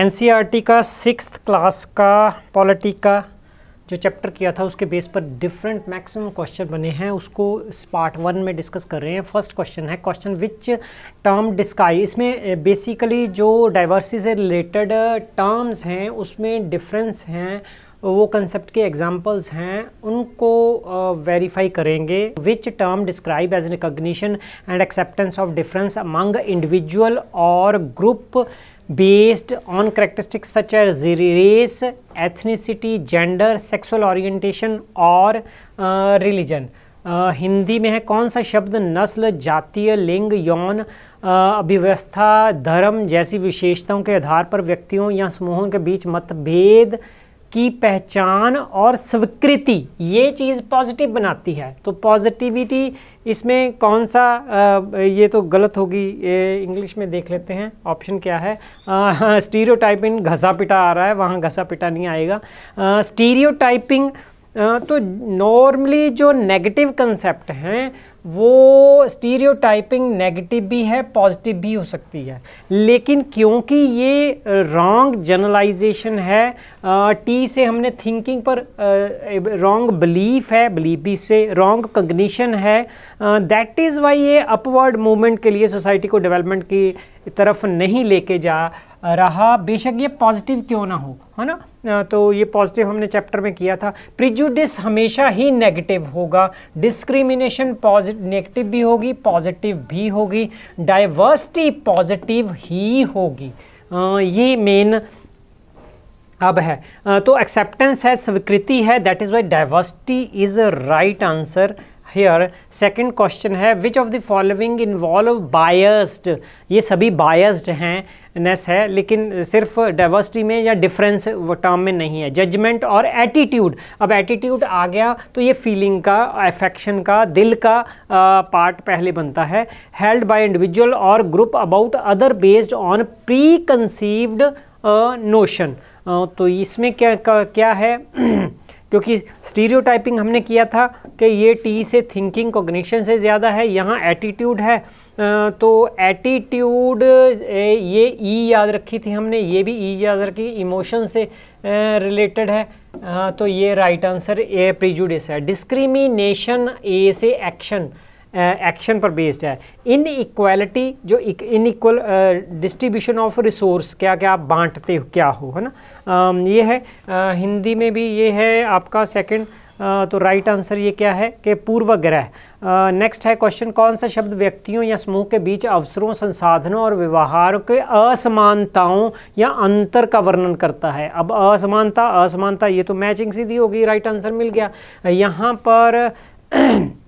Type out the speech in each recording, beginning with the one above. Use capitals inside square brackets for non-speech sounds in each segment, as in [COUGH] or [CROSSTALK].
N e का six class का polity का जो चैप्टर किया था उसके बेस पर डिफरेंट मैक्सिमम क्वेश्चन बने हैं उसको इस पार्ट वन में डिस्कस कर रहे हैं फर्स्ट क्वेश्चन है क्वेश्चन विच टर्म डिस्काई इसमें बेसिकली जो डाइवर्सिटी से रिलेटेड टर्म्स हैं उसमें डिफरेंस हैं वो कंसेप्ट के एग्जाम्पल्स हैं उनको वेरीफाई करेंगे which term describe as recognition and acceptance of difference among individual और group based on characteristics such as race, ethnicity, gender, sexual orientation or uh, religion. Uh, Hindi में है कौन सा शब्द नस्ल जातीय लिंग यौन अभिव्यवस्था धर्म जैसी विशेषताओं के आधार पर व्यक्तियों या समूहों के बीच मतभेद की पहचान और स्वीकृति ये चीज़ पॉजिटिव बनाती है तो पॉजिटिविटी इसमें कौन सा ये तो गलत होगी इंग्लिश में देख लेते हैं ऑप्शन क्या है स्टीरियोटाइपिंग घसा पिटा आ रहा है वहाँ घसा पिटा नहीं आएगा स्टीरियोटाइपिंग तो नॉर्मली जो नेगेटिव कंसेप्ट हैं वो स्टीरियोटाइपिंग नेगेटिव भी है पॉजिटिव भी हो सकती है लेकिन क्योंकि ये रॉन्ग जनरलाइजेशन है टी से हमने थिंकिंग पर रॉन्ग बिलीफ है बिलीफ भी से रॉन्ग कग्निशन है दैट इज़ वाई ये अपवर्ड मूवमेंट के लिए सोसाइटी को डेवलपमेंट की तरफ नहीं लेके जा रहा बेशक ये पॉजिटिव क्यों ना हो है ना तो ये पॉजिटिव हमने चैप्टर में किया था प्रिजुडिस हमेशा ही नेगेटिव होगा डिस्क्रिमिनेशन नेगेटिव भी होगी पॉजिटिव भी होगी डाइवर्सिटी पॉजिटिव ही होगी ये मेन अब है तो एक्सेप्टेंस है स्वीकृति है that is why diversity is a right answer here second question है which of the following involve biased ये सभी बायस्ड हैं नेस है लेकिन सिर्फ डाइवर्सिटी में या डिफरेंस वो टर्म में नहीं है जजमेंट और एटीट्यूड अब एटीट्यूड आ गया तो ये फीलिंग का अफेक्शन का दिल का पार्ट पहले बनता है हेल्ड बाय इंडिविजुअल और group about other based on preconceived notion तो इसमें क्या क्या है [CLEARS THROAT] क्योंकि स्टीरियोटाइपिंग हमने किया था कि ये टी से थिंकिंग कोग्निशन से ज़्यादा है यहाँ एटीट्यूड है तो एटीट्यूड ये ई e याद रखी थी हमने ये भी ई e याद रखी इमोशन से रिलेटेड है तो ये राइट आंसर ए प्रिजुडिस है डिस्क्रिमिनेशन ए से एक्शन एक्शन पर बेस्ड है इन इक्वालिटी जो in equal distribution of resource क्या क्या आप बांटते हो क्या हो है ना आ, ये है आ, हिंदी में भी ये है आपका सेकंड तो राइट आंसर ये क्या है कि पूर्व ग्रह नेक्स्ट है क्वेश्चन कौन सा शब्द व्यक्तियों या समूह के बीच अवसरों संसाधनों और व्यवहार के असमानताओं या अंतर का वर्णन करता है अब असमानता असमानता ये तो मैचिंग सीधी होगी राइट आंसर मिल गया यहाँ पर [CLEARS THROAT]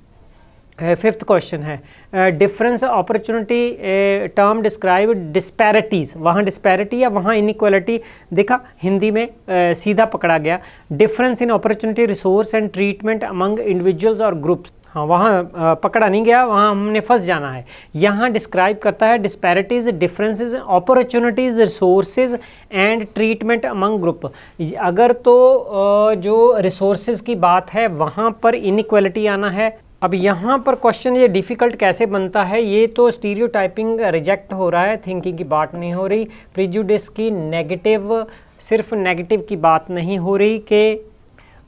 फिफ्थ क्वेश्चन है difference opportunity term describe disparities वहाँ डिस्पैरिटी या वहाँ इनक्वलिटी देखा हिंदी में uh, सीधा पकड़ा गया difference in opportunity resource and treatment among individuals और ग्रुप्स हाँ वहाँ uh, पकड़ा नहीं गया वहाँ हमने फंस जाना है यहाँ डिस्क्राइब करता है disparities differences opportunities resources and treatment among group अगर तो uh, जो रिसोर्सेज की बात है वहाँ पर इनक्वलिटी आना है अब यहाँ पर क्वेश्चन ये डिफ़िकल्ट कैसे बनता है ये तो स्टीरियो टाइपिंग रिजेक्ट हो रहा है थिंकिंग की बात नहीं हो रही प्रिजुडिस की नेगेटिव सिर्फ नेगेटिव की बात नहीं हो रही कि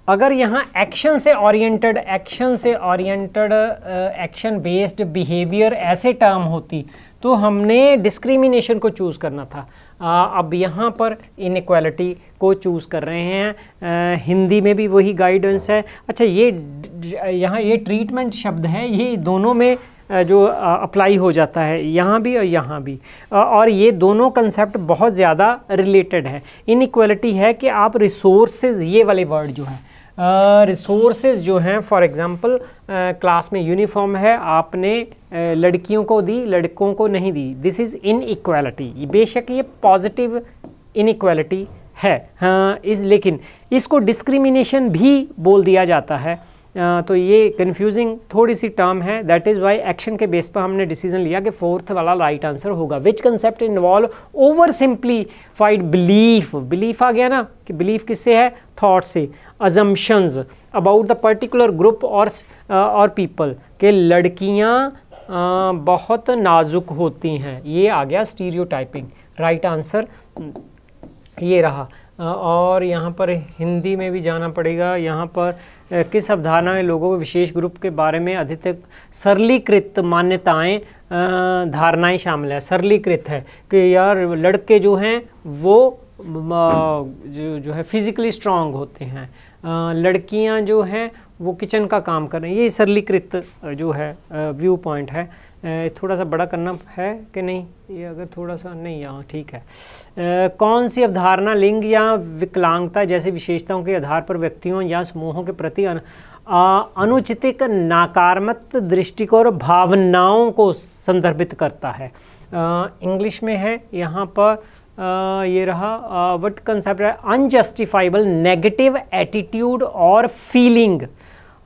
अगर यहाँ एक्शन से ओरिएंटेड एक्शन से ओरिएंटेड एक्शन बेस्ड बिहेवियर ऐसे टर्म होती तो हमने डिस्क्रिमिनेशन को चूज़ करना था अब यहाँ पर इनक्वालिटी को चूज़ कर रहे हैं आ, हिंदी में भी वही गाइडेंस है अच्छा ये यहाँ ये ट्रीटमेंट शब्द है ये दोनों में जो अप्लाई हो जाता है यहाँ भी और यहाँ भी और ये दोनों कंसेप्ट बहुत ज़्यादा रिलेटेड है इनक्वालिटी है कि आप रिसोर्सेज ये वाले वर्ड जो है रिसोर्सेज जो हैं फॉर एग्ज़ाम्पल क्लास में यूनिफॉर्म है आपने लड़कियों को दी लड़कों को नहीं दी दिस इज़ इन इक्वालिटी बेशक ये पॉजिटिव इनक्वालिटी है हाँ इस लेकिन इसको डिस्क्रिमिनेशन भी बोल दिया जाता है तो ये कन्फ्यूजिंग थोड़ी सी टर्म है दैट इज़ वाई एक्शन के बेस पर हमने डिसीजन लिया कि फोर्थ वाला राइट आंसर होगा which concept involve oversimplified belief belief आ गया ना कि बिलीफ किससे है थॉट से assumptions about the particular group और और पीपल के लड़कियाँ बहुत नाजुक होती हैं ये आ गया टाइपिंग राइट आंसर ये रहा और यहाँ पर हिंदी में भी जाना पड़ेगा यहाँ पर किस अवधारणाएं लोगों को विशेष ग्रुप के बारे में अधिक सरलीकृत मान्यताएं धारणाएं शामिल है सरलीकृत है कि यार लड़के जो हैं वो जो, जो है फिज़िकली स्ट्रांग होते हैं लड़कियां जो हैं वो किचन का काम कर रही हैं ये सरलीकृत जो है व्यू पॉइंट है थोड़ा सा बड़ा करना है कि नहीं ये अगर थोड़ा सा नहीं यहाँ ठीक है आ, कौन सी अवधारणा लिंग या विकलांगता जैसी विशेषताओं के आधार पर व्यक्तियों या समूहों के प्रति अन, अनुचितिक नकारात्मक दृष्टिकोण भावनाओं को संदर्भित करता है इंग्लिश में है यहाँ पर आ, ये रहा वट कंसेप्ट है अनजस्टिफाइबल नेगेटिव एटीट्यूड और फीलिंग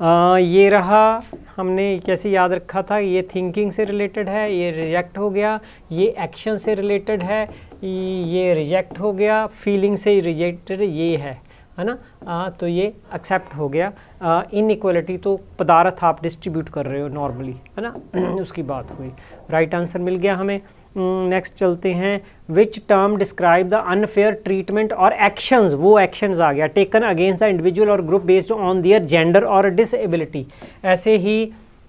आ, ये रहा हमने कैसे याद रखा था ये थिंकिंग से रिलेटेड है ये रिजेक्ट हो गया ये एक्शन से रिलेटेड है ये रिजेक्ट हो गया फीलिंग से रिजेक्टेड ये है है ना आ, तो ये एक्सेप्ट हो गया इन इक्वलिटी तो पदार्थ आप डिस्ट्रीब्यूट कर रहे हो नॉर्मली है ना [CLEARS THROAT] उसकी बात हुई राइट right आंसर मिल गया हमें नेक्स्ट हम्म, चलते हैं which term describe the unfair treatment और एक्शंस वो एक्शंस आ गया टेकन अगेंस्ट द इंडिविजुअल और group based on their gender और डिसबिलिटी ऐसे ही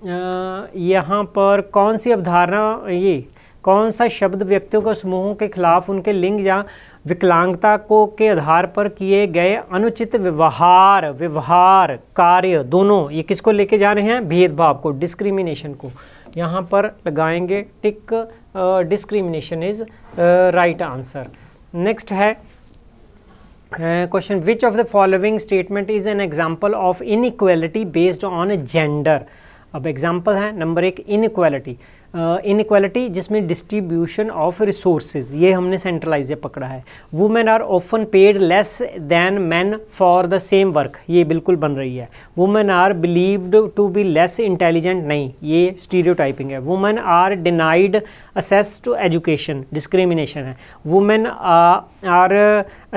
यहाँ पर कौन सी अवधारणा ये कौन सा शब्द व्यक्तियों को समूहों के खिलाफ उनके लिंग या विकलांगता को के आधार पर किए गए अनुचित व्यवहार व्यवहार कार्य दोनों ये किसको लेके जा रहे हैं भेदभाव को डिस्क्रिमिनेशन को यहाँ पर लगाएंगे tick discrimination is right answer next है question which of the following statement is an example of inequality based on gender अब एग्जाम्पल है नंबर एक इनइक्वेलिटी इनक्वालिटी जिसमें डिस्ट्रीब्यूशन ऑफ रिसोर्सेज ये हमने सेंट्रलाइज पकड़ा है women are often paid less than man for the same work ये बिल्कुल बन रही है women are believed to be less intelligent नहीं ये स्टीरियो है women are denied access to education discrimination है women are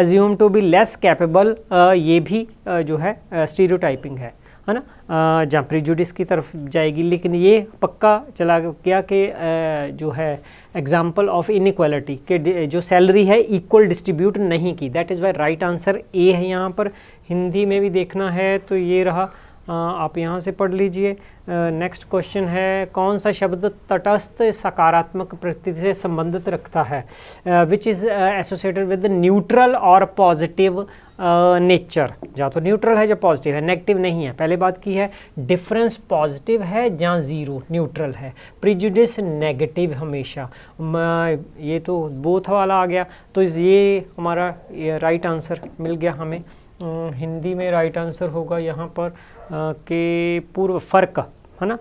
assume to be less capable ये भी uh, जो है स्टीरियो uh, है है ना जहाँ प्रिजुडिस की तरफ जाएगी लेकिन ये पक्का चला गया कि जो है एग्जाम्पल ऑफ इनक्वालिटी के जो सैलरी है इक्वल डिस्ट्रीब्यूट नहीं की that is why right answer A है यहाँ पर हिंदी में भी देखना है तो ये रहा आप यहाँ से पढ़ लीजिए नेक्स्ट क्वेश्चन है कौन सा शब्द तटस्थ सकारात्मक प्रकृति से संबंधित रखता है which is associated with neutral और पॉजिटिव नेचर या तो न्यूट्रल है या पॉजिटिव है नेगेटिव नहीं है पहले बात की है डिफरेंस पॉजिटिव है या ज़ीरो न्यूट्रल है प्रिजुडिस नेगेटिव हमेशा ये तो बोथ वाला आ गया तो ये हमारा राइट आंसर मिल गया हमें हिंदी में राइट आंसर होगा यहाँ पर के पूर्व फर्क है ना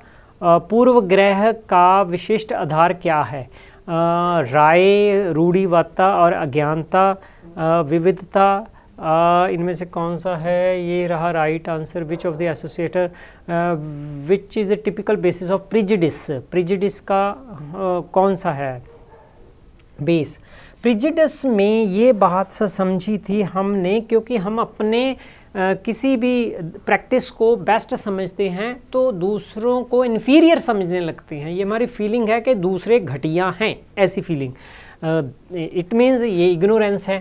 पूर्व ग्रह का विशिष्ट आधार क्या है राय रूढ़िवादता और अज्ञानता विविधता इनमें से कौन सा है ये रहा right answer which of the associator which is the typical basis of prejudice prejudice का uh, कौन सा है बेस प्रिजिडिस में ये बात समझी थी हमने क्योंकि हम अपने किसी भी प्रैक्टिस को बेस्ट समझते हैं तो दूसरों को इन्फीरियर समझने लगते हैं ये हमारी फीलिंग है कि दूसरे घटिया हैं ऐसी फीलिंग इट मीन्स ये इग्नोरेंस है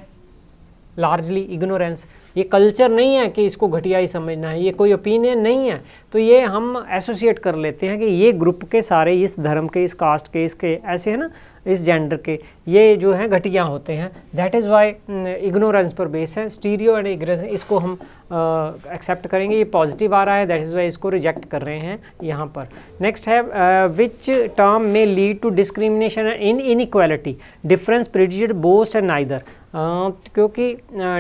लार्जली इग्नोरेंस ये कल्चर नहीं है कि इसको घटिया ही समझना है ये कोई ओपिनियन नहीं है तो ये हम एसोसिएट कर लेते हैं कि ये ग्रुप के सारे इस धर्म के इस कास्ट के इसके ऐसे है ना इस जेंडर के ये जो हैं घटिया होते हैं दैट इज़ वाई इग्नोरेंस पर बेस है स्टीरियो एंड इग्नोरेंस इसको हम एक्सेप्ट करेंगे ये पॉजिटिव आ रहा है दैट इज़ वाई इसको रिजेक्ट कर रहे हैं यहाँ पर नेक्स्ट है which term may lead to discrimination in inequality difference prejudice both and neither क्योंकि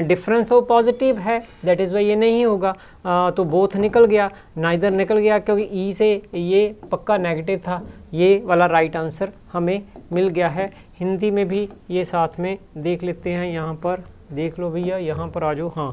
डिफरेंस तो पॉजिटिव है दैट इज़ वाई ये नहीं होगा आ, तो बोथ निकल गया नाइदर निकल गया क्योंकि ई e से ये पक्का नेगेटिव था ये वाला राइट आंसर हमें मिल गया है हिंदी में भी ये साथ में देख लेते हैं यहाँ पर देख लो भैया यहाँ पर आ जाओ हाँ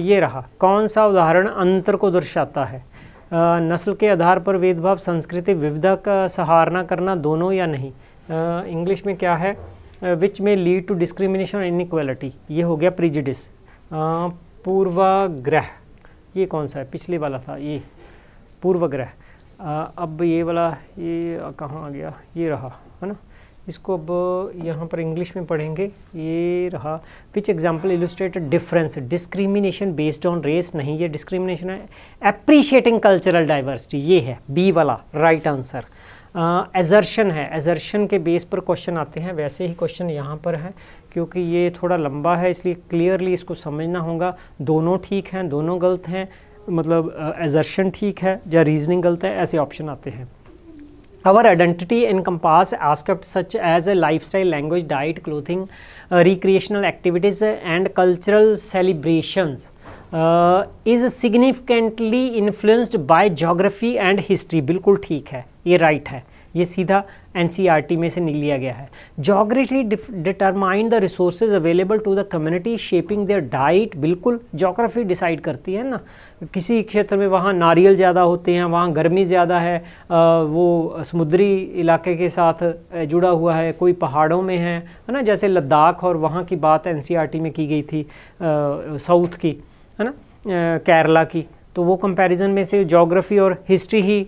ये रहा कौन सा उदाहरण अंतर को दर्शाता है नस्ल के आधार पर भेदभाव संस्कृति विविधा का सहारना करना दोनों या नहीं इंग्लिश में क्या है which may lead to discrimination और इनक्वालिटी ये हो गया प्रिजिडिस uh, पूर्वाग्रह ये कौन सा है पिछले वाला था ये पूर्वाग्रह uh, अब ये वाला ये कहाँ आ गया ये रहा है ना इसको अब यहाँ पर इंग्लिश में पढ़ेंगे ये रहा which example illustrate difference discrimination based on race नहीं ये डिस्क्रिमिनेशन है अप्रिशिएटिंग कल्चरल डाइवर्सिटी ये है बी वाला राइट right आंसर एजर्शन है एजर्शन के बेस पर क्वेश्चन आते हैं वैसे ही क्वेश्चन यहाँ पर है क्योंकि ये थोड़ा लंबा है इसलिए क्लियरली इसको समझना होगा दोनों ठीक हैं दोनों गलत हैं मतलब एजर्शन ठीक है या रीजनिंग गलत है ऐसे ऑप्शन आते हैं our identity encompass aspect such as a lifestyle language diet clothing recreational activities and cultural celebrations is significantly influenced by geography and history बिल्कुल ठीक है ये राइट right है ये सीधा एन e में से लिया गया है geography determined the resource available to the community shaping their diet बिल्कुल जोग्राफी डिसाइड करती है ना किसी क्षेत्र में वहाँ नारियल ज़्यादा होते हैं वहाँ गर्मी ज़्यादा है वो समुद्री इलाके के साथ जुड़ा हुआ है कोई पहाड़ों में है है ना जैसे लद्दाख और वहाँ की बात एन e में की गई थी साउथ की है ना केरला की तो वो कंपैरिजन में से जोग्राफ़ी और हिस्ट्री ही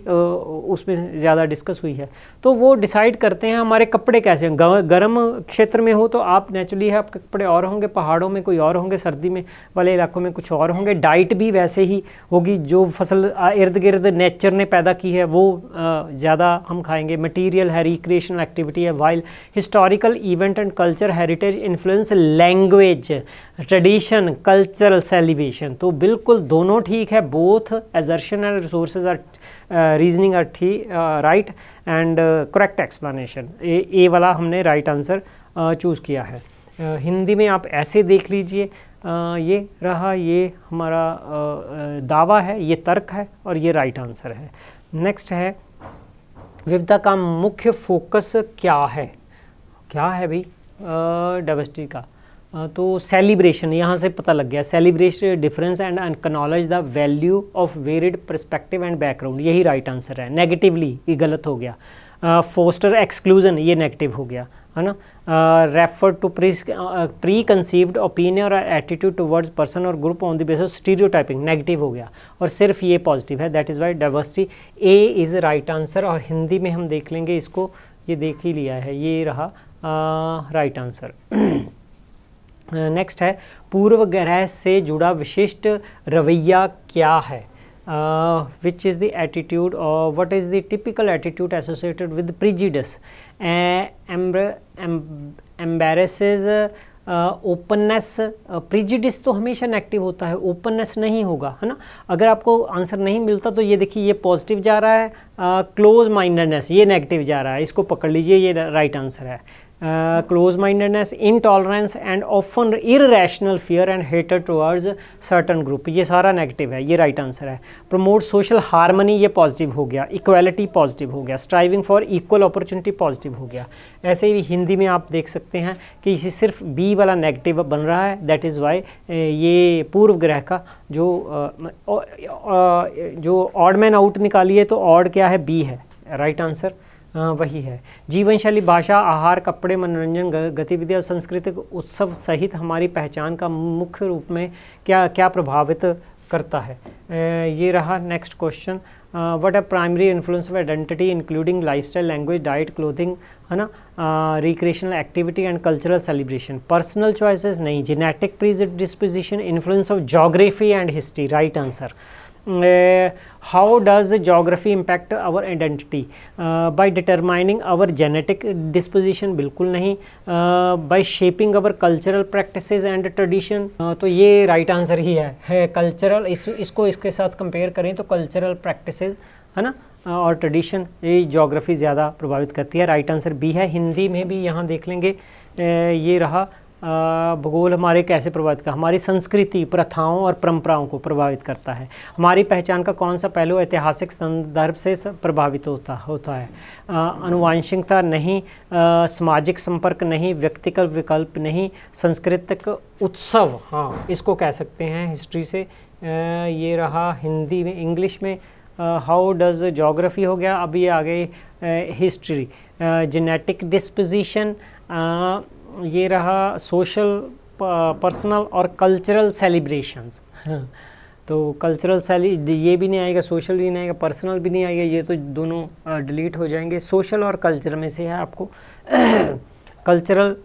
उसमें ज़्यादा डिस्कस हुई है तो वो डिसाइड करते हैं हमारे कपड़े कैसे हैं गर्म क्षेत्र में हो तो आप नेचुरली है आपके कपड़े और होंगे पहाड़ों में कोई और होंगे सर्दी में वाले इलाकों में कुछ और होंगे डाइट भी वैसे ही होगी जो फसल इर्द गिर्द नेचर ने पैदा की है वो ज़्यादा हम खाएँगे मटीरियल है रिक्रिएशनल एक्टिविटी है while historical event and culture heritage influence language tradition cultural celebration तो बिल्कुल दोनों ठीक है both assertion and resource are reasoning are the right and correct explanation A वाला हमने राइट आंसर चूज़ किया है uh, हिंदी में आप ऐसे देख लीजिए uh, ये रहा ये हमारा uh, uh दावा है ये तर्क है और ये राइट आंसर है नेक्स्ट है विविधा का मुख्य फोकस क्या है क्या है भाई uh, का तो सेलिब्रेशन यहाँ से पता लग गया celebration difference and acknowledge the value of varied perspective and background यही राइट right आंसर है नेगेटिवली ये गलत हो गया फोस्टर uh, एक्सक्लूजन ये नेगेटिव हो गया है ना refer to preconceived opinion और एटीट्यूड टूवर्ड्स पर्सन और group on the base of stereotyping negative हो गया और सिर्फ ये पॉजिटिव है that is why diversity A is right answer और हिंदी में हम देख लेंगे इसको ये देख ही लिया है ये रहा right uh, answer right [CLEARS THROAT] next है पूर्व ग्रह से जुड़ा विशिष्ट रवैया क्या है विच इज़ द एटीट्यूड और what is the typical attitude associated with prejudice embrace openness prejudice तो हमेशा नेगेटिव होता है ओपननेस नहीं होगा है ना अगर आपको आंसर नहीं मिलता तो ये देखिए ये पॉजिटिव जा रहा है क्लोज माइंडेडनेस ये नेगेटिव जा रहा है इसको पकड़ लीजिए ये राइट आंसर है close mindedness intolerance and often irrational fear and hatred towards certain group ये सारा नेगेटिव है ये राइट right आंसर है प्रमोट सोशल हारमनी ये पॉजिटिव हो गया इक्वालिटी पॉजिटिव हो गया striving for equal opportunity positive हो गया ऐसे ही हिंदी में आप देख सकते हैं कि इसे सिर्फ बी वाला नेगेटिव बन रहा है दैट इज़ वाई ये पूर्व ग्रह का जो uh, uh, uh, जो ऑड मैन आउट निकालिए तो ऑड क्या है बी है राइट right आंसर हाँ, वही है जीवन शैली भाषा आहार कपड़े मनोरंजन गतिविधि और सांस्कृतिक उत्सव सहित हमारी पहचान का मुख्य रूप में क्या क्या प्रभावित करता है ये रहा next question what a primary influence of identity including lifestyle language diet clothing है ना recreational activity and cultural celebration personal choices नहीं genetic predisposition influence of geography and history right answer how does geography impact our identity by determining our genetic disposition बिल्कुल नहीं by shaping our cultural practice and tradition तो ये right right answer ही है cultural इस, इसको इसके साथ compare करें तो कल्चरल प्रैक्टिस है ना uh, और ट्रेडिशन ये जोग्राफी ज़्यादा प्रभावित करती है राइट आंसर बी है हिंदी में भी यहाँ देख लेंगे uh, ये रहा भूगोल हमारे कैसे प्रभावित कर हमारी संस्कृति प्रथाओं और परंपराओं को प्रभावित करता है हमारी पहचान का कौन सा पहलू ऐतिहासिक संदर्भ से प्रभावित होता होता है अनुवांशिकता नहीं सामाजिक संपर्क नहीं व्यक्तिगत विकल्प नहीं सांस्कृतिक उत्सव हाँ इसको कह सकते हैं हिस्ट्री से आ, ये रहा हिंदी में इंग्लिश में हाउ डज़ जोग्राफ़ी हो गया अब ये आ गई हिस्ट्री जेनेटिक डिस्पोजिशन ये रहा सोशल पर्सनल और कल्चरल सेलिब्रेशंस हाँ। तो कल्चरल सेली ये भी नहीं आएगा सोशल भी नहीं आएगा पर्सनल भी नहीं आएगा ये तो दोनों डिलीट हो जाएंगे सोशल और कल्चर में से है आपको कल्चरल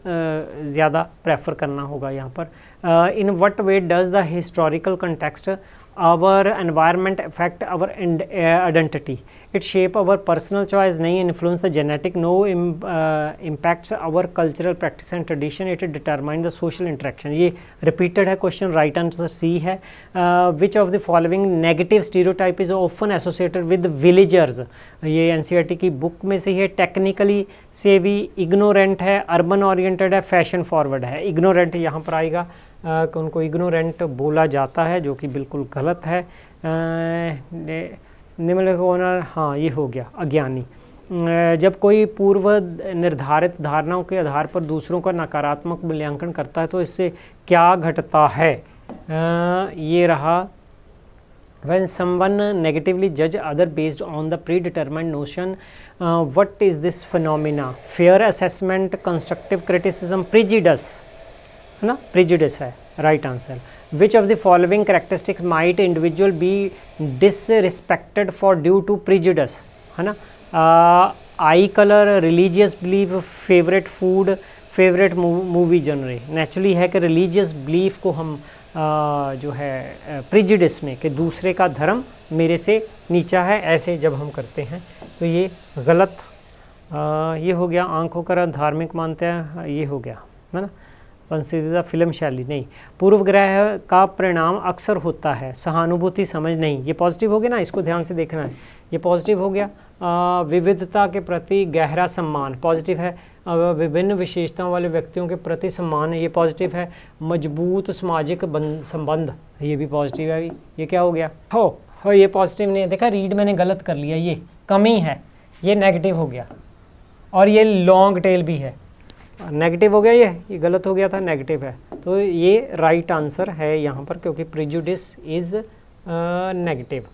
ज़्यादा प्रेफर करना होगा यहाँ पर in what way does the historical context our environment affect our identity it shape our personal choice नहीं influence the genetic no impacts our cultural practice and tradition it determine the social interaction ये repeated है question right answer C है which of the following negative stereotype is often associated with villagers ये N C R T की बुक में से ही है टेक्निकली से भी इग्नोरेंट है अर्बन ओरिएंटेड है फैशन फॉरवर्ड है इग्नोरेंट यहाँ पर आएगा आ, उनको इग्नोरेंट बोला जाता है जो कि बिल्कुल गलत है निम्नलिखित ओनर हाँ ये हो गया अज्ञानी जब कोई पूर्व निर्धारित धारणाओं के आधार पर दूसरों का नकारात्मक मूल्यांकन करता है तो इससे क्या घटता है आ, ये रहा वेन समवन नेगेटिवली जज other based on the predetermined notion what is this phenomena fair assessment constructive criticism prejudice है ना प्रिजुडिस है right answer which of the following characteristics might individual be disrespected for due to prejudice है ना eye colour religious belief favourite food favourite movie genre naturally है कि religious belief को हम uh, जो है प्रिजिडिस में कि दूसरे का धर्म मेरे से नीचा है ऐसे जब हम करते हैं तो ये गलत आ, ये हो गया आंखों का धार्मिक मानते हैं ये हो गया है ना पंसदीदा फिल्म शैली नहीं पूर्व ग्रह का परिणाम अक्सर होता है सहानुभूति समझ नहीं ये पॉजिटिव हो गया ना इसको ध्यान से देखना है ये पॉजिटिव हो गया विविधता के प्रति गहरा सम्मान पॉजिटिव है विभिन्न विशेषताओं वाले व्यक्तियों के प्रति सम्मान ये पॉजिटिव है मजबूत सामाजिक संबंध ये भी पॉजिटिव है ये क्या हो गया हो हो ये पॉजिटिव नहीं है देखा रीड मैंने गलत कर लिया ये कमी है ये नेगेटिव हो गया और ये लॉन्ग टेल भी है नेगेटिव हो गया ये ये गलत हो गया था नेगेटिव है तो ये राइट right आंसर है यहाँ पर क्योंकि प्रिजुडिस इज़ नेगेटिव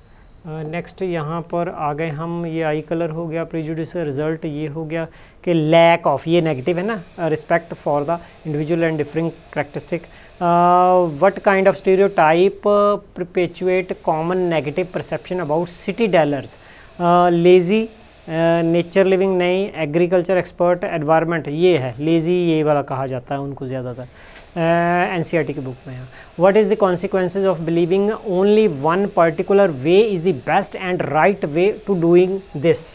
नेक्स्ट यहाँ पर आ गए हम ये आई कलर हो गया प्रिजुडिस रिजल्ट ये हो गया कि लैक ऑफ ये नेगेटिव है ना respect for the individual and differing practices what kind of stereotype perpetuate common negative perception about city dwellers lazy nature living नहीं एग्रीकल्चर एक्सपर्ट एनवायरमेंट ये है लेज़ी ये वाला कहा जाता है उनको ज़्यादातर N C R T e की बुक में what is the consequence of believing only one particular way is the best and right way to doing this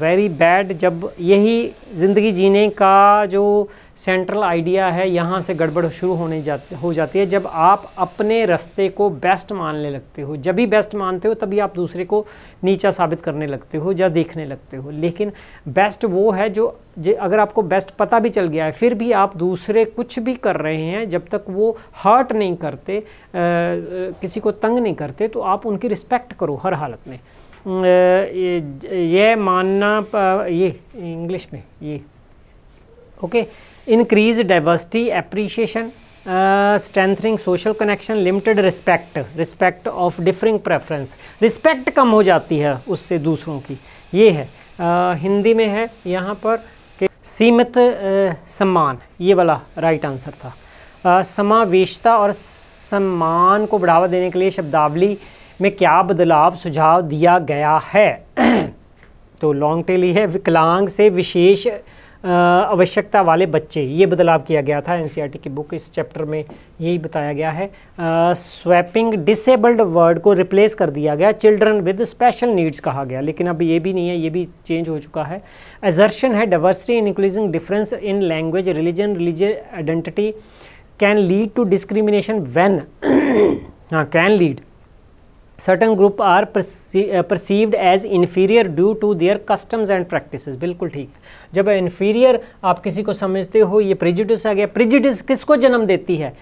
very bad जब यही ज़िंदगी जीने का जो सेंट्रल आइडिया है यहाँ से गड़बड़ शुरू होने जाती हो जाती है जब आप अपने रास्ते को बेस्ट मानने लगते हो जब भी बेस्ट मानते हो तभी आप दूसरे को नीचा साबित करने लगते हो या देखने लगते हो लेकिन बेस्ट वो है जो जे अगर आपको बेस्ट पता भी चल गया है फिर भी आप दूसरे कुछ भी कर रहे हैं जब तक वो हर्ट नहीं करते आ, किसी को तंग नहीं करते तो आप उनकी रिस्पेक्ट करो हर हालत में ये, ये मानना ये इंग्लिश में ये okay okay? Increase diversity appreciation strengthening social connection limited respect respect of differing preference respect कम हो जाती है उससे दूसरों की ये है uh, हिंदी में है यहाँ पर कि सीमित uh, सम्मान ये वाला राइट right आंसर था uh, समावेशता और सम्मान को बढ़ावा देने के लिए शब्दावली में क्या बदलाव सुझाव दिया गया है [CLEARS THROAT] तो लॉन्ग टेल ही है विकलांग से विशेष आवश्यकता वाले बच्चे ये बदलाव किया गया था एन e की बुक इस चैप्टर में यही बताया गया है स्वैपिंग डिसेबल्ड वर्ड को रिप्लेस कर दिया गया चिल्ड्रन विद स्पेशल नीड्स कहा गया लेकिन अब ये भी नहीं है ये भी चेंज हो चुका है एजर्शन है diversity in including difference in language religion religious identity can lead to discrimination when हाँ can lead certain group are perceived as inferior due to their customs and practice बिल्कुल ठीक है जब इन्फीरियर आप किसी को समझते हो ये प्रिजिटिस आ गया प्रिजिटिस किसको जन्म देती है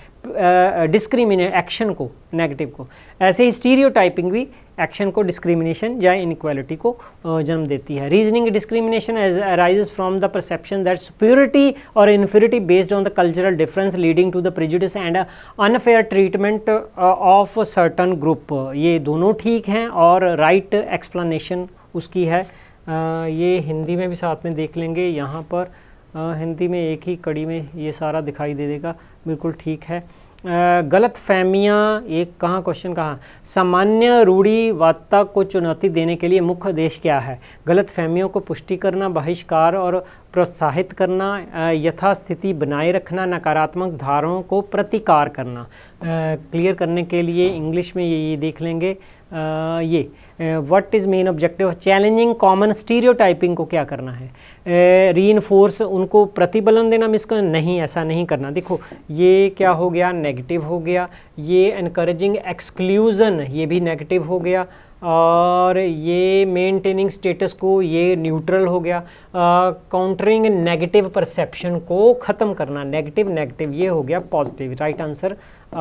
डिस्क्रिमिने एक्शन को नेगेटिव को ऐसे ही स्टीरियोटाइपिंग भी एक्शन को डिस्क्रिमिनेशन या इनक्वालिटी को जन्म देती है reasoning discrimination as arises from the perception that superiority और inferiority based on the cultural difference leading to the prejudice and unfair treatment of certain group ये दोनों ठीक हैं और राइट right एक्सप्लानशन उसकी है ये हिंदी में भी साथ में देख लेंगे यहाँ पर आ, हिंदी में एक ही कड़ी में ये सारा दिखाई दे देगा बिल्कुल ठीक है गलत फहमियाँ एक कहाँ क्वेश्चन कहाँ सामान्य रूढ़ीवादता को चुनौती देने के लिए मुख्य उद्देश्य क्या है गलत फहमियों को पुष्टि करना बहिष्कार और प्रोत्साहित करना यथास्थिति बनाए रखना नकारात्मक धाराओं को प्रतिकार करना क्लियर करने के लिए इंग्लिश में ये, ये देख लेंगे आ, ये what is main objective challenging common stereotyping को क्या करना है री uh, उनको प्रतिबलन देना मिस नहीं ऐसा नहीं करना देखो ये क्या हो गया नेगेटिव हो गया ये इनक्रेजिंग एक्सक्लूज़न ये भी नेगेटिव हो गया और ये मेंटेनिंग स्टेटस को ये न्यूट्रल हो गया काउंटरिंग नेगेटिव परसेप्शन को ख़त्म करना नेगेटिव नेगेटिव ये हो गया पॉजिटिव राइट आंसर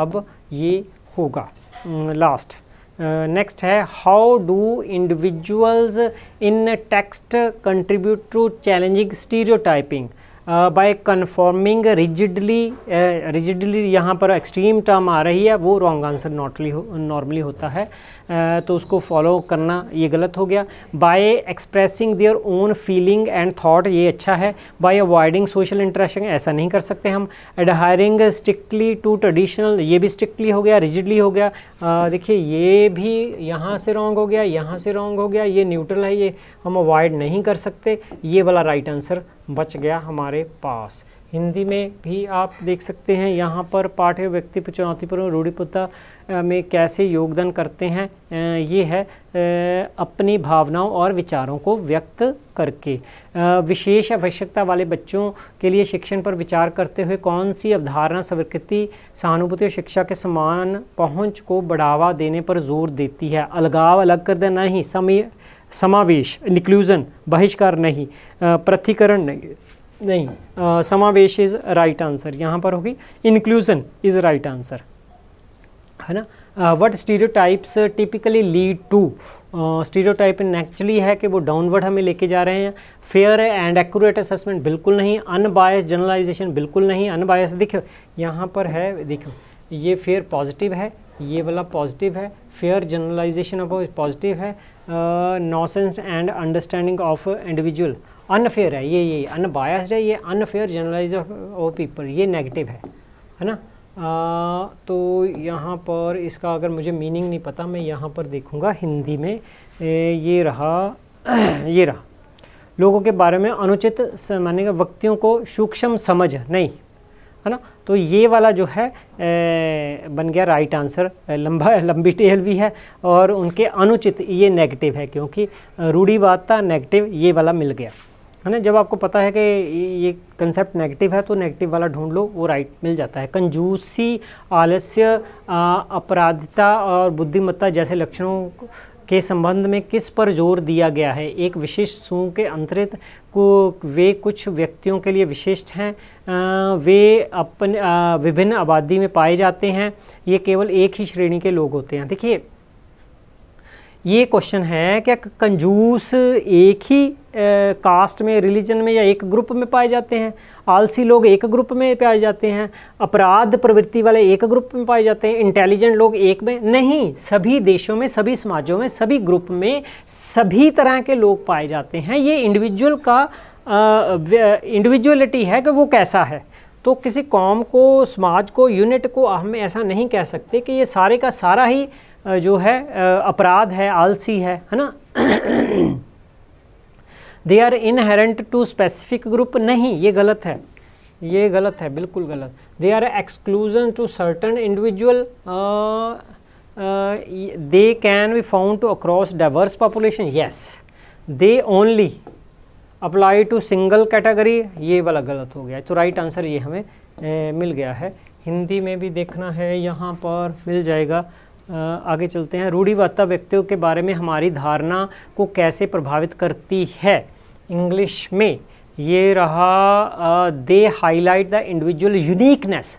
अब ये होगा लास्ट mm, नेक्स्ट uh, है how do individuals in text contribute to challenging stereotyping by conforming rigidly rigidly यहाँ पर एक्सट्रीम टर्म आ रही है वो रॉन्ग आंसर नॉटली नॉर्मली होता है uh, तो उसको फॉलो करना ये गलत हो गया by expressing their own feeling and thought ये अच्छा है बाय अवॉइडिंग सोशल इंटरेक्शन ऐसा नहीं कर सकते हम एडहायरिंग स्ट्रिक्टली टू ट्रेडिशनल ये भी स्ट्रिक्टली हो गया रिजिडली हो गया uh, देखिए ये भी यहाँ से रॉन्ग हो गया यहाँ से रॉन्ग हो गया ये न्यूट्रल है ये हम अवॉइड नहीं कर सकते ये वाला राइट right आंसर बच गया हमारे पास हिंदी में भी आप देख सकते हैं यहाँ पर पाठ्य व्यक्ति चुनौतीपूर्ण रूढ़िपुता में कैसे योगदान करते हैं ये है अपनी भावनाओं और विचारों को व्यक्त करके विशेष आवश्यकता वाले बच्चों के लिए शिक्षण पर विचार करते हुए कौन सी अवधारणा स्वीकृति सहानुभूति और शिक्षा के समान पहुंच को बढ़ावा देने पर जोर देती है अलगाव अलग कर देना ही समय समावेश इंक्लूजन बहिष्कार नहीं प्रतिकरण नहीं नहीं समावेश इज़ राइट आंसर यहाँ पर होगी इंक्लूजन इज़ राइट आंसर है ना what stereotypes typically lead to stereotype in actually है कि वो डाउनवर्ड हमें लेके जा रहे हैं फेयर एंड एक्यूरेट असेसमेंट बिल्कुल नहीं अनबायस जनरलाइजेशन बिल्कुल नहीं अनबायस देखो यहाँ पर है देखो ये फेयर पॉजिटिव है ये वाला पॉजिटिव है फेयर जनरलाइजेशन ऑफ पॉजिटिव है nuanced and understanding of individual unfair है ये ये अनबायस्ड है ये अनफेयर जनरलाइज ऑफ पीपल ये नेगेटिव है है ना आ, uh, तो यहाँ पर इसका अगर मुझे मीनिंग नहीं पता मैं यहाँ पर देखूँगा हिंदी में ए, uh, ये रहा [CLEARS THROAT] ये रहा लोगों के बारे में अनुचित मानेगा व्यक्तियों को सूक्ष्म समझ नहीं है ना तो ये वाला जो है ए, बन गया राइट आंसर लंबा लंबी टेल भी है और उनके अनुचित ये नेगेटिव है क्योंकि रूढ़ीवादता नेगेटिव ये वाला मिल गया है ना जब आपको पता है कि ये कंसेप्ट नेगेटिव है तो नेगेटिव वाला ढूंढ लो वो राइट मिल जाता है कंजूसी आलस्य अपराधिता और बुद्धिमत्ता जैसे लक्षणों के संबंध में किस पर जोर दिया गया है एक विशेष समूह के अंतरित को वे कुछ व्यक्तियों के लिए विशिष्ट हैं वे अपन विभिन्न आबादी में पाए जाते हैं ये केवल एक ही श्रेणी के लोग होते हैं देखिए ये क्वेश्चन है क्या कंजूस एक ही कास्ट में रिलीजन में या एक ग्रुप में पाए जाते हैं आलसी लोग एक ग्रुप में पाए जाते हैं अपराध प्रवृत्ति वाले एक ग्रुप में पाए जाते हैं इंटेलिजेंट लोग एक में नहीं सभी देशों में सभी समाजों में सभी ग्रुप में सभी तरह के लोग पाए जाते हैं ये इंडिविजुअल का इंडिविजुअलिटी है कि वो कैसा है तो किसी कॉम को समाज को यूनिट को हम ऐसा नहीं कह सकते कि ये सारे का सारा ही जो है अपराध है आलसी है है ना they are inherent to specific group नहीं ये गलत है ये गलत है बिल्कुल गलत they are exclusion to certain individual they can be found to across diverse population yes they only apply to single category ये वाला गलत हो गया तो राइट आंसर ये हमें ए, मिल गया है हिंदी में भी देखना है यहाँ पर मिल जाएगा आगे चलते हैं रूढ़ीवादता व्यक्तियों के बारे में हमारी धारणा को कैसे प्रभावित करती है इंग्लिश में ये रहा they highlight the individual uniqueness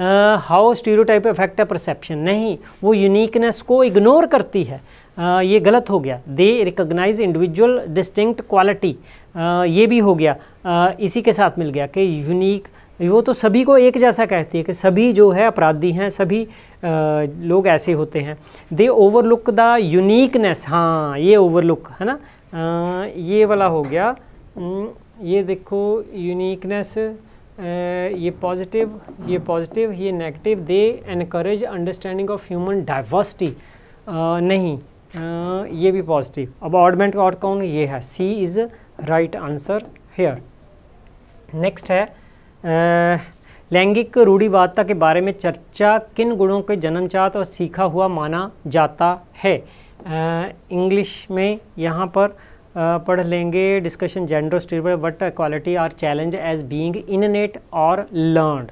how stereotype affect है परसेप्शन नहीं वो यूनिकनेस को इग्नोर करती है uh, ये गलत हो गया they recognize individual distinct quality ये भी हो गया uh, इसी के साथ मिल गया कि यूनिक वो तो सभी को एक जैसा कहती है कि सभी जो है अपराधी हैं सभी आ, लोग ऐसे होते हैं दे ओवरलुक द यूनिकनेस हाँ ये ओवरलुक है ना ये वाला हो गया ये देखो यूनिकनेस ये पॉजिटिव ये पॉजिटिव ये negative they encourage understanding of human diversity नहीं आ, ये भी पॉजिटिव अब ऑर्डमेंट का ऑर्ड कौन ये है C is right answer here next है लैंगिक रूढ़िवादता के बारे में चर्चा किन गुणों के जन्मजात और सीखा हुआ माना जाता है इंग्लिश में यहाँ पर पढ़ लेंगे डिस्कशन जेंडर पर what quality are challenge as being innate और लर्न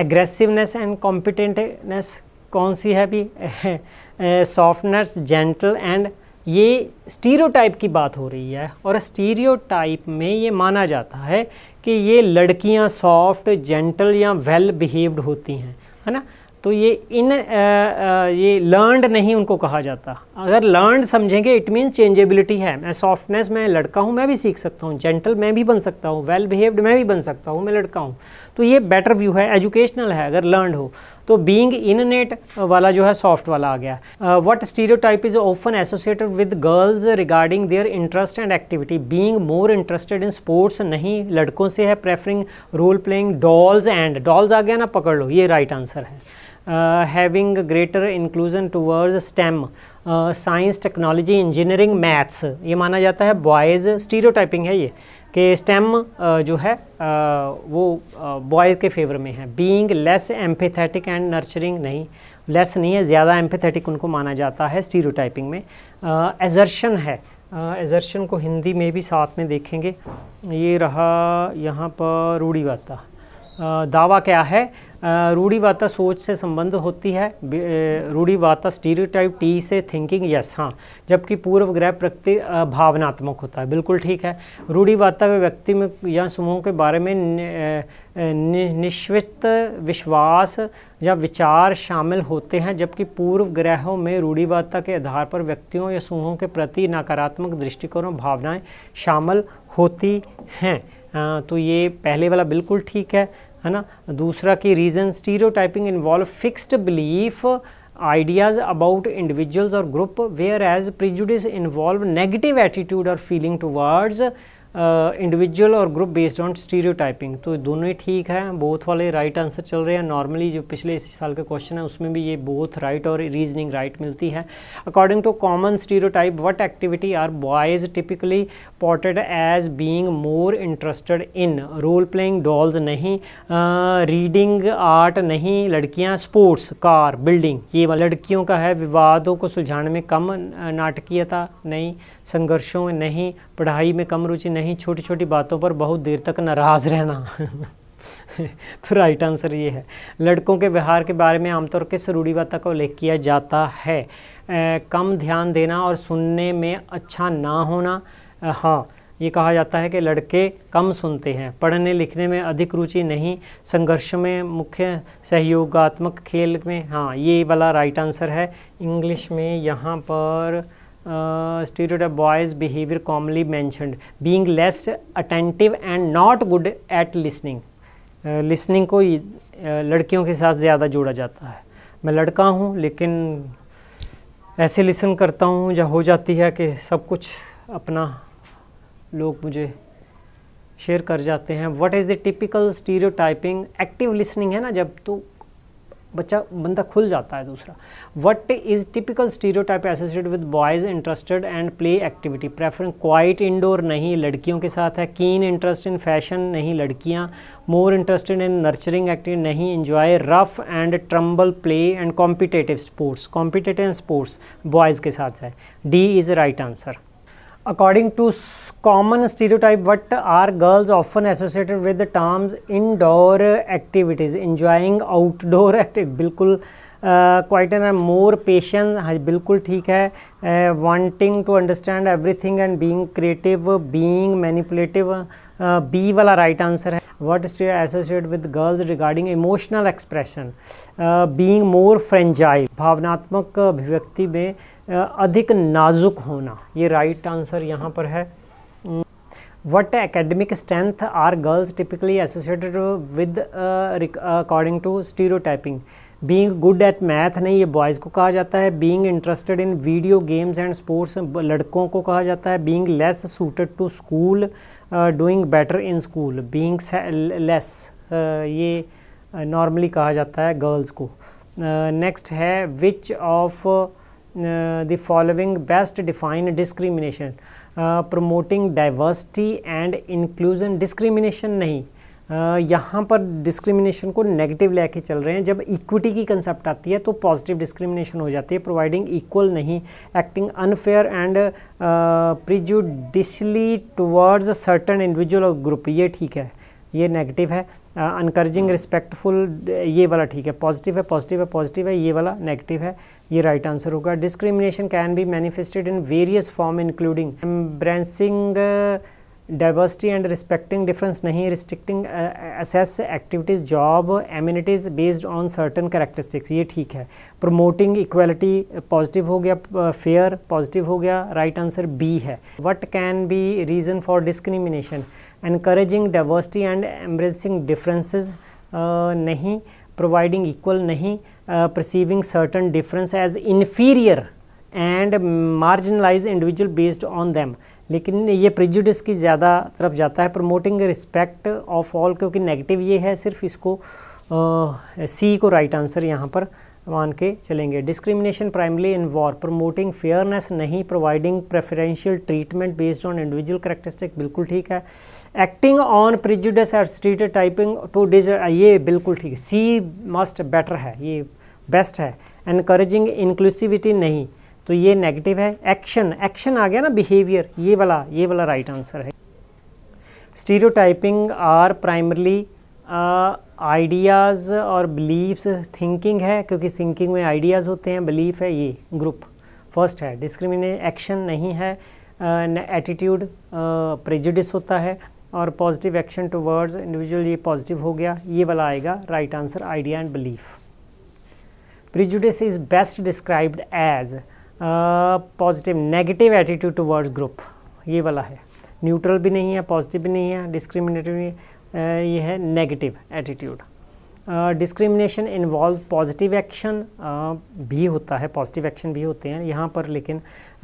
एग्रेसिवनेस एंड कॉम्पिटेंटनेस कौन सी है भी सॉफ्टनेस जेंटल एंड ये स्टीरियोटाइप की बात हो रही है और स्टीरियोटाइप में ये माना जाता है कि ये लड़कियां सॉफ्ट जेंटल या वेल बिहेव्ड होती हैं है ना तो ये इन ये लर्नड नहीं उनको कहा जाता अगर लर्नड समझेंगे इट मीन्स चेंजेबिलिटी है मैं सॉफ्टनेस मैं लड़का हूँ मैं भी सीख सकता हूँ जेंटल मैं भी बन सकता हूँ वेल बिहेव्ड मैं भी बन सकता हूँ मैं लड़का हूँ तो ये बेटर व्यू है एजुकेशनल है अगर लर्नड हो तो बींग इननेट वाला जो है सॉफ्ट वाला आ गया what stereotype is often associated with girls regarding their interest and activity being more interested in sports नहीं लड़कों से है preferring role playing dolls and dolls आ गया ना पकड़ लो ये राइट right आंसर है having greater inclusion toward STEM science technology engineering maths ये माना जाता है बॉयज़ स्टीरियोटाइपिंग है ये कि स्टेम uh, जो है uh, वो बॉयज़ uh, के फेवर में है being less empathetic and nurturing नहीं लेस नहीं है ज़्यादा एम्पेथेटिक उनको माना जाता है स्टीरियोटाइपिंग में एजर्शन है एजर्शन को हिंदी में भी साथ में देखेंगे ये रहा यहाँ पर रूढ़ीवाद का दावा क्या है रूढ़ीवाता सोच से संबंध होती है रूढ़ीवाता स्टीरियोटाइप टी से थिंकिंग यस हाँ जबकि पूर्व ग्रह प्रकृति भावनात्मक होता है बिल्कुल ठीक है रूढ़ीवाता वे व्यक्ति में या समूह के बारे में निश्चित विश्वास या विचार शामिल होते हैं जबकि पूर्व ग्रहों में रूढ़ीवादता के आधार पर व्यक्तियों या समूहों के प्रति नकारात्मक दृष्टिकोण और भावनाएँ शामिल होती हैं तो ये पहले वाला बिल्कुल ठीक है है ना दूसरा कि reason stereotyping involve fixed belief ideas about individuals और group whereas prejudice involve negative attitude और फीलिंग टूवर्ड्स इंडिविजुअल और ग्रुप बेस्ड ऑन स्टीरियोटाइपिंग तो दोनों ही ठीक है बोथ वाले राइट आंसर चल रहे हैं नॉर्मली जो पिछले इसी साल का क्वेश्चन है उसमें भी ये बोथ राइट और रीजनिंग राइट मिलती है according to common stereotype what activity are boys typically पॉटेड as being more interested in role playing dolls नहीं रीडिंग आर्ट नहीं लड़कियाँ स्पोर्ट्स कार बिल्डिंग ये लड़कियों का है विवादों को सुलझाने में कम नाटकीयता नहीं संघर्षों में नहीं पढ़ाई में कम रुचि नहीं छोटी छोटी बातों पर बहुत देर तक नाराज़ रहना तो राइट आंसर ये है लड़कों के व्यवहार के बारे में आमतौर किस रूढ़िवाता का उल्लेख किया जाता है आ, कम ध्यान देना और सुनने में अच्छा ना होना हाँ ये कहा जाता है कि लड़के कम सुनते हैं पढ़ने लिखने में अधिक रुचि नहीं संघर्ष में मुख्य सहयोगात्मक खेल में हाँ ये वाला राइट आंसर है इंग्लिश में यहाँ पर uh, stereotype boys behavior commonly mentioned being less attentive and not good at listening listening uh, को uh, लड़कियों के साथ ज़्यादा जोड़ा जाता है मैं लड़का हूँ लेकिन ऐसे लिसन करता हूँ या हो जाती है कि सब कुछ अपना लोग मुझे शेयर कर जाते हैं what is the typical stereotyping active listening है ना जब तो बच्चा बंदा खुल जाता है दूसरा what is typical stereotype associate with boys interested and play activity preference quiet indoor नहीं लड़कियों के साथ है कीन इंटरेस्ट इन फैशन नहीं लड़कियाँ more interested in nurturing activity नहीं enjoy rough and tumble play and competitive sports competitive sports boys के साथ है D is right answer according to common stereotype what are girls often associated with terms indoor activities enjoying outdoor active बिल्कुल quiet and more patience हाँ बिल्कुल ठीक है wanting to understand everything and being creative being manipulative B वाला right answer है what is associate with girls regarding emotional expression being more fragile भावनात्मक अभिव्यक्ति में अधिक नाजुक होना ये राइट आंसर यहाँ पर है what academic strength are girls typically associated with according to stereotyping being good at math नहीं ये बॉयज़ को कहा जाता है being interested in video games and sports लड़कों को कहा जाता है being less suited to school doing better in school being less ये नॉर्मली कहा जाता है गर्ल्स को नेक्स्ट uh, है which of Uh, the following best define discrimination promoting diversity and inclusion discrimination नहीं uh, यहाँ पर डिस्क्रिमिनेशन को नेगेटिव लेके चल रहे हैं जब इक्विटी की कंसेप्ट आती है तो पॉजिटिव डिस्क्रिमिनेशन हो जाती है प्रोवाइडिंग इक्वल नहीं acting unfair and prejudicially towards certain individual group ये ठीक है ये नेगेटिव है अनकरजिंग uh, रिस्पेक्टफुल ये वाला ठीक है पॉजिटिव है पॉजिटिव है पॉजिटिव है ये वाला नेगेटिव है ये राइट right आंसर होगा discrimination can be manifested in various form including embracing diversity and respecting difference नहीं restricting access activities job amenities based on certain characteristics ये ठीक है प्रोमोटिंग इक्वलिटी पॉजिटिव हो गया फेयर uh, पॉजिटिव हो गया right answer B है what can be reason for discrimination encouraging diversity and embracing differences नहीं प्रोवाइडिंग इक्वल नहीं perceiving certain difference as as and marginalize individual based on them लेकिन ये prejudice की ज़्यादा तरफ जाता है प्रमोटिंग रिस्पेक्ट ऑफ ऑल क्योंकि नेगेटिव ये है सिर्फ इसको सी uh, को राइट आंसर यहाँ पर मान के चलेंगे discrimination primary involve promoting fairness नहीं providing preferential treatment based on individual characteristic बिल्कुल ठीक है एक्टिंग ऑन प्रिजुडस और स्ट्रीट टाइपिंग टू डिज ये बिल्कुल ठीक है सी मस्ट बेटर है ये बेस्ट है एनकरेजिंग इंक्लूसिविटी नहीं तो ये नेगेटिव है एक्शन एक्शन आ गया ना बिहेवियर ये वाला ये वाला राइट आंसर है टाइपिंग आर प्राइमरली आइडियाज़ और बिलीव्स थिंकिंग है क्योंकि थिंकिंग में आइडियाज़ होते हैं बिलीफ है ये ग्रुप फर्स्ट है डिस्क्रिमिने एक्शन नहीं है एटीट्यूड uh, प्रेजुडिस होता है और positive action towards individual ये पॉजिटिव हो गया ये वाला आएगा right answer idea and belief prejudice is best described as positive negative attitude towards group ये वाला है न्यूट्रल भी नहीं है पॉजिटिव भी नहीं है डिस्क्रिमिनेटिव भी है, ये है negative attitude discrimination involve positive action भी होता है पॉजिटिव एक्शन भी होते हैं यहाँ पर लेकिन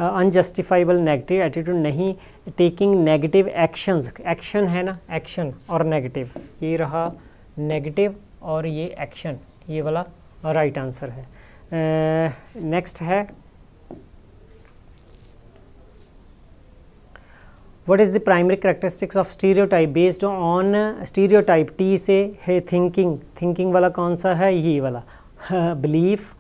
अनजस्टिफाइबल नेगेटिव एटीट्यूड नहीं टेकिंग नेगेटिव एक्शंस एक्शन है ना एक्शन और नेगेटिव ये रहा नेगेटिव और ये एक्शन ये वाला राइट right आंसर है नेक्स्ट uh, है what is the primary characteristics of stereotype based on stereotype t से है thinking thinking वाला कौन सा है ये वाला belief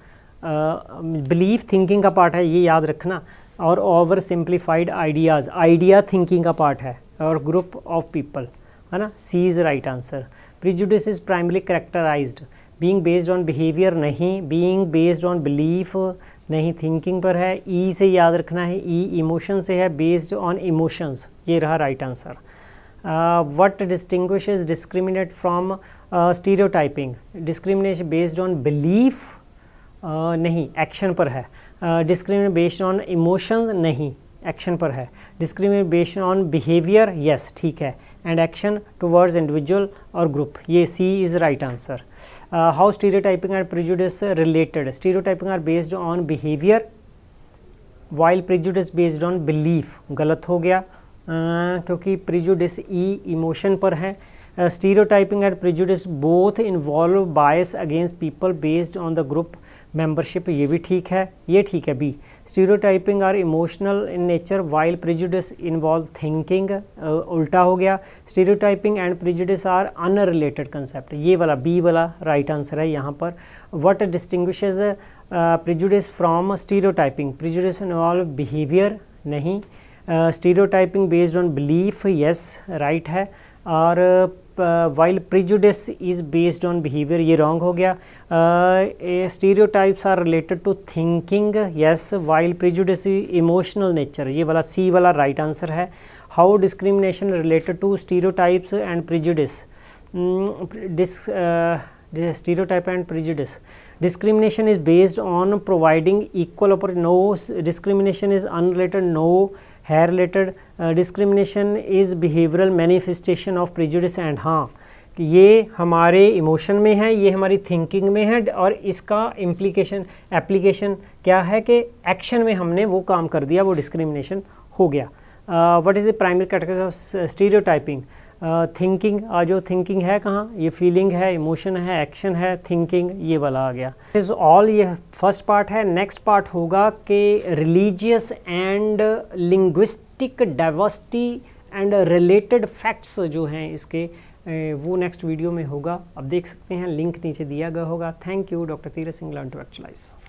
belief thinking का पार्ट है ये याद रखना और oversimplified ideas idea thinking का पार्ट है और ग्रुप ऑफ पीपल है ना C is right answer prejudice is primarily characterized being based on behaviour नहीं बीइंग बेस्ड ऑन बिलीफ नहीं थिंकिंग पर है ई e से याद रखना है ई e इमोशन से है बेस्ड ऑन इमोशंस ये रहा right answer what distinguish discriminate from stereotyping discrimination based on belief नहीं एक्शन पर है डिस्क्रिमिनेट बेस्ड ऑन इमोशन नहीं एक्शन पर है discriminate based on behaviour yes ठीक है एंड एक्शन towards इंडिविजुअल और ग्रुप ये C is right answer how stereotyping and prejudice related stereotyping are based on behaviour while prejudice based on belief गलत हो गया uh, क्योंकि prejudice ई emotion पर है stereotyping and prejudice both involve bias against people based on the group membership ये भी ठीक है ये ठीक है B stereotyping are emotional in nature while prejudice involve thinking उल्टा हो गया stereotyping and prejudice are unrelated concept ये वाला बी वाला राइट right आंसर है यहाँ पर what distinguish prejudice from stereotyping prejudice involve behaviour नहीं stereotyping based on belief yes right है और while prejudice is based on behaviour ये रॉन्ग हो गया stereotypes are related to thinking yes while prejudice emotional nature ये वाला C वाला right right answer है how discrimination related to stereotypes and prejudice stereotype and prejudice discrimination is based on providing equal opportunity no discrimination is unrelated no here related discrimination is behavioural manifestation of prejudice and हाँ कि ये हमारे emotion में है ये हमारी thinking में है और इसका इम्प्लीकेशन एप्लीकेशन क्या है कि एक्शन में हमने वो काम कर दिया वो डिस्क्रिमिनेशन हो गया what is the primary category of stereotyping thinking uh, आज जो थिंकिंग है कहाँ ये फीलिंग है इमोशन है एक्शन है थिंकिंग ये वाला आ गया इज ऑल ये फर्स्ट पार्ट है नेक्स्ट पार्ट होगा कि religious and linguistic diversity and related facts जो हैं इसके वो नेक्स्ट वीडियो में होगा आप देख सकते हैं लिंक नीचे दिया गया होगा thank you doctor Tirath Singh learn to actualise